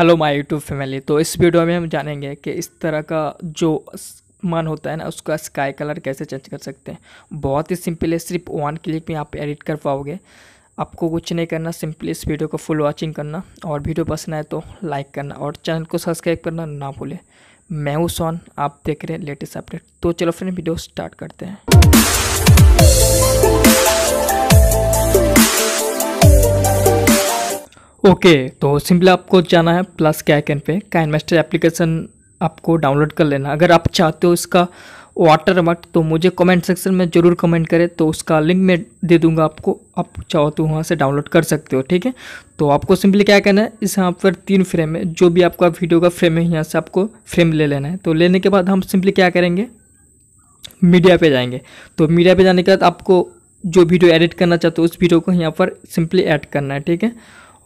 hello my YouTube family तो इस video में हम जानेंगे कि इस तरह का जो मन होता है ना उसका स्काई कलर कैसे चेंज कर सकते हैं बहुत ही सिंपल है सिर्फ वन क्लिक में आप एडिट कर पाओगे आपको कुछ नहीं करना सिंपली इस वीडियो को फुल वाचिंग करना और वीडियो पसंद आए तो लाइक करना और चैनल को सब्सक्राइब करना ना भूलें मैं हूँ सोन आप देख रहे हैं लेटेस्ट अपडेट तो चलो फ्रेंड वीडियो स्टार्ट करते हैं ओके तो सिंपली आपको जाना है प्लस के आइकन पे काइन मास्टर एप्लीकेशन आपको डाउनलोड कर लेना अगर आप चाहते हो इसका वाटर मार्क तो मुझे कमेंट सेक्शन में ज़रूर कमेंट करें तो उसका लिंक मैं दे दूंगा आपको आप चाहो तो वहाँ से डाउनलोड कर सकते हो ठीक है तो आपको सिंपली क्या करना है इस यहाँ पर तीन फ्रेम है जो भी आपका वीडियो का फ्रेम है यहाँ से आपको फ्रेम ले लेना है तो लेने के बाद हम सिंपली क्या करेंगे मीडिया पर जाएंगे तो मीडिया पर जाने के बाद आपको जो वीडियो एडिट करना चाहते हो उस वीडियो को यहाँ पर सिंपली ऐड करना है ठीक है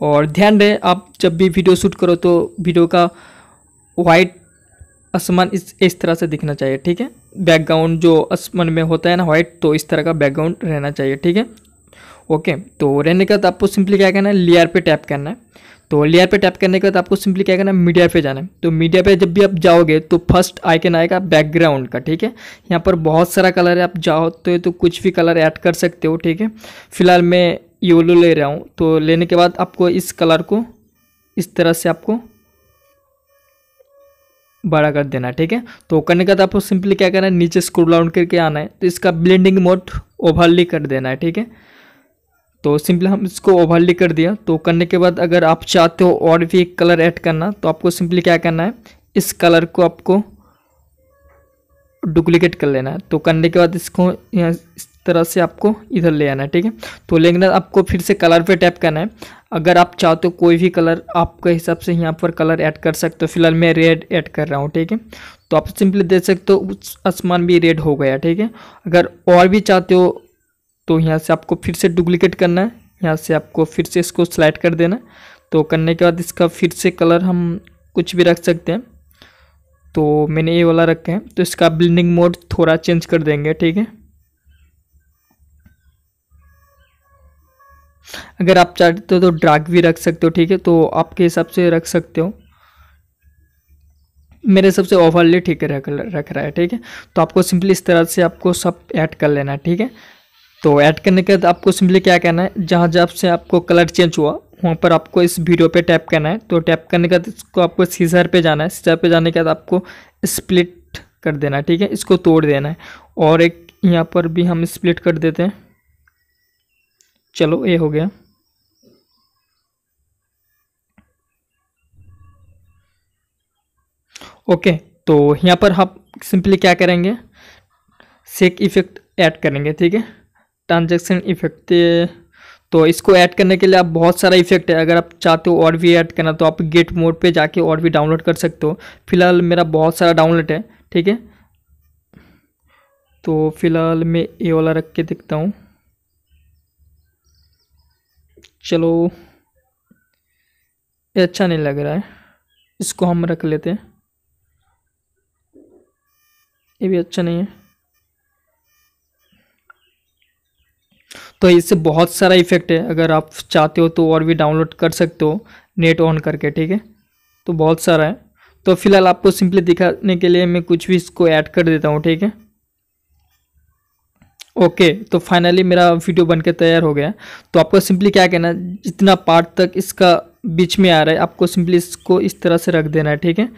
और ध्यान रहे आप जब भी वीडियो शूट करो तो वीडियो का वाइट आसमान इस इस तरह से दिखना चाहिए ठीक है बैकग्राउंड जो आसमान में होता है ना वाइट तो इस तरह का बैकग्राउंड रहना चाहिए ठीक है ओके तो रहने के बाद आपको सिंपली क्या करना है लेयर पे टैप करना है तो लेयर पे टैप करने के बाद आपको सिंपली क्या करना है मीडिया पे जाना है तो मीडिया पे जब भी आप जाओगे तो फर्स्ट आइकन आएगा बैकग्राउंड का ठीक है यहाँ पर बहुत सारा कलर है आप जाओ तो, तो कुछ भी कलर ऐड कर सकते हो ठीक है फिलहाल मैं येलो ले रहा हूँ तो लेने के बाद आपको इस कलर को इस तरह से आपको बड़ा कर देना ठीक है तो करने के बाद आपको सिंपली क्या करना है नीचे स्क्रू डाउन करके आना है तो इसका ब्लेंडिंग मोड ओवरली कर देना है ठीक है तो सिंपली हम इसको ओवरली कर दिया तो करने के बाद अगर आप चाहते हो और भी एक कलर ऐड करना तो आपको सिंपली क्या करना है इस कलर को आपको डुप्लीकेट कर लेना है तो करने के बाद इसको यहाँ इस तरह से आपको इधर ले आना है ठीक है तो लेकिन आपको फिर से कलर पे टैप करना है अगर आप चाहो तो कोई भी कलर आपके हिसाब से यहाँ पर कलर ऐड कर सकते हो फिलहाल मैं रेड ऐड कर रहा हूँ ठीक है तो आप सिंपली देख सकते हो उस आसमान भी रेड हो गया ठीक है अगर और भी चाहते हो तो यहाँ से आपको फिर से डुप्लीकेट करना है यहाँ से आपको फिर से इसको स्लाइड कर देना तो करने के बाद इसका फिर से कलर हम कुछ भी रख सकते हैं तो मैंने ये वाला रखा है तो इसका ब्लेंडिंग मोड थोड़ा चेंज कर देंगे ठीक है अगर आप चाहते हो तो ड्रैग भी रख सकते हो ठीक है तो आपके हिसाब से रख सकते हो मेरे हिसाब से ओवरले ठीक है रख रख रहा है ठीक है तो आपको सिंपली इस तरह से आपको सब ऐड कर लेना है ठीक है तो ऐड करने के बाद आपको सिंपली क्या करना है जहाँ जहाँ से आपको कलर चेंज हुआ वहाँ पर आपको इस वीडियो पे टैप करना है तो टैप करने के बाद इसको आपको सीजर पे जाना है सीजर पे जाने के बाद आपको स्प्लिट कर देना है ठीक है इसको तोड़ देना है और एक यहाँ पर भी हम स्प्लिट कर देते हैं चलो ये हो गया ओके तो यहाँ पर हम सिंपली क्या करेंगे सेक इफेक्ट ऐड करेंगे ठीक है ट्रांजेक्शन इफेक्ट तो इसको ऐड करने के लिए आप बहुत सारा इफेक्ट है अगर आप चाहते हो और भी ऐड करना तो आप गेट मोड पे जाके और भी डाउनलोड कर सकते हो फिलहाल मेरा बहुत सारा डाउनलोड है ठीक है तो फिलहाल मैं ये वाला रख के देखता हूँ चलो ये अच्छा नहीं लग रहा है इसको हम रख लेते हैं ये भी अच्छा नहीं है तो इससे बहुत सारा इफेक्ट है अगर आप चाहते हो तो और भी डाउनलोड कर सकते हो नेट ऑन करके ठीक है तो बहुत सारा है तो फिलहाल आपको सिंपली दिखाने के लिए मैं कुछ भी इसको ऐड कर देता हूँ ठीक है ओके तो फाइनली मेरा वीडियो बनकर तैयार हो गया तो आपको सिंपली क्या कहना जितना पार्ट तक इसका बीच में आ रहा है आपको सिंपली इसको इस तरह से रख देना है ठीक है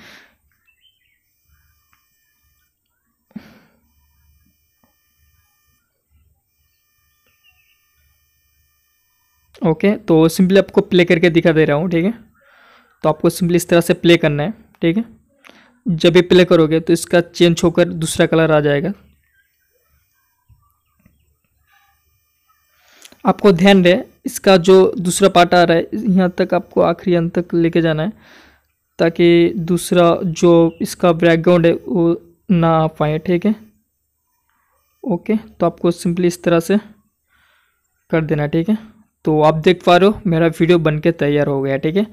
ओके तो सिंपली आपको प्ले करके दिखा दे रहा हूँ ठीक है तो आपको सिंपली इस तरह से प्ले करना है ठीक है जब भी प्ले करोगे तो इसका चेंज होकर दूसरा कलर आ जाएगा आपको ध्यान रहे इसका जो दूसरा पार्ट आ रहा है यहाँ तक आपको आखिरी अंत तक लेके जाना है ताकि दूसरा जो इसका बैकग्राउंड है वो ना आ पाए ठीक है ओके तो आपको सिंपली इस तरह से कर देना ठीक है तो आप देख पा रहे हो मेरा वीडियो बन के तैयार हो गया ठीक है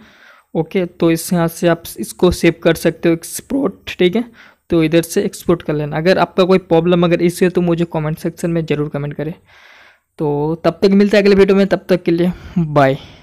ओके तो इस यहाँ से आप इसको सेव कर सकते हो एक्सपोर्ट ठीक है तो इधर से एक्सपोर्ट कर लेना अगर आपका कोई प्रॉब्लम अगर इससे तो मुझे कमेंट सेक्शन में ज़रूर कमेंट करें तो तब तक मिलता है अगले वीडियो में तब तक के लिए बाय